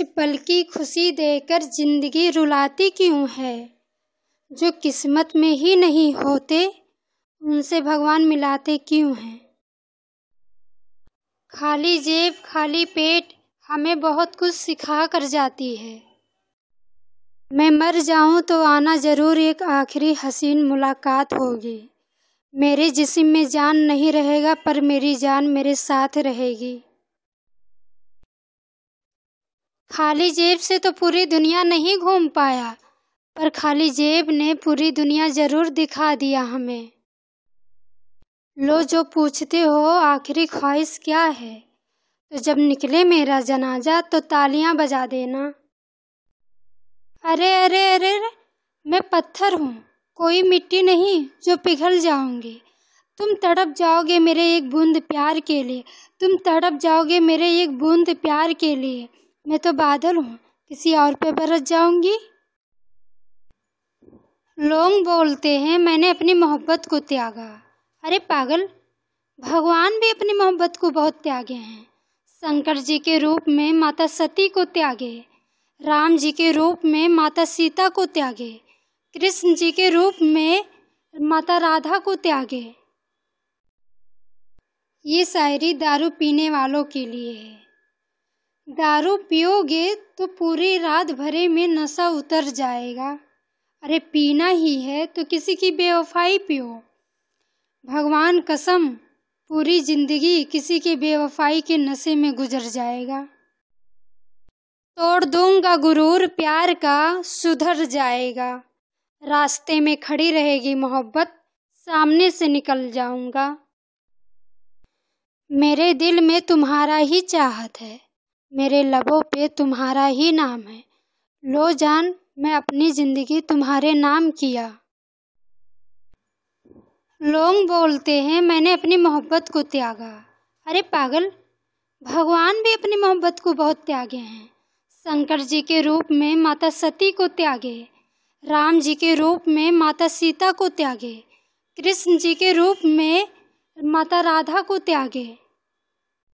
कुछ पल की खुशी देकर ज़िंदगी रुलाती क्यों है जो किस्मत में ही नहीं होते उनसे भगवान मिलाते क्यों हैं खाली जेब खाली पेट हमें बहुत कुछ सिखा कर जाती है मैं मर जाऊं तो आना ज़रूर एक आखिरी हसीन मुलाकात होगी मेरे जिस्म में जान नहीं रहेगा पर मेरी जान मेरे साथ रहेगी खाली जेब से तो पूरी दुनिया नहीं घूम पाया पर खाली जेब ने पूरी दुनिया जरूर दिखा दिया हमें लो जो पूछते हो आखिरी ख्वाहिश क्या है तो जब निकले मेरा जनाजा तो तालियां बजा देना अरे अरे अरे, अरे मैं पत्थर हूँ कोई मिट्टी नहीं जो पिघल जाऊंगी तुम तड़प जाओगे मेरे एक बूंद प्यार के लिए तुम तड़प जाओगे मेरे एक बूंद प्यार के लिए मैं तो बादल हूँ किसी और पे बरस जाऊंगी लोग बोलते हैं मैंने अपनी मोहब्बत को त्यागा अरे पागल भगवान भी अपनी मोहब्बत को बहुत त्यागे हैं शंकर जी के रूप में माता सती को त्यागे राम जी के रूप में माता सीता को त्यागे कृष्ण जी के रूप में माता राधा को त्यागे ये शायरी दारू पीने वालों के लिए है दारू पियोगे तो पूरी रात भरे में नशा उतर जाएगा अरे पीना ही है तो किसी की बेवफाई पियो भगवान कसम पूरी जिंदगी किसी की बेवफाई के नशे में गुजर जाएगा तोड़ दूंगा गुरूर प्यार का सुधर जाएगा रास्ते में खड़ी रहेगी मोहब्बत सामने से निकल जाऊंगा मेरे दिल में तुम्हारा ही चाहत है मेरे लबों पे तुम्हारा ही नाम है लो जान मैं अपनी ज़िंदगी तुम्हारे नाम किया लोग बोलते हैं मैंने अपनी मोहब्बत को त्यागा अरे पागल भगवान भी अपनी मोहब्बत को बहुत त्यागे हैं शंकर जी के रूप में माता सती को त्यागे राम जी के रूप में माता सीता को त्यागे कृष्ण जी के रूप में माता राधा को त्यागे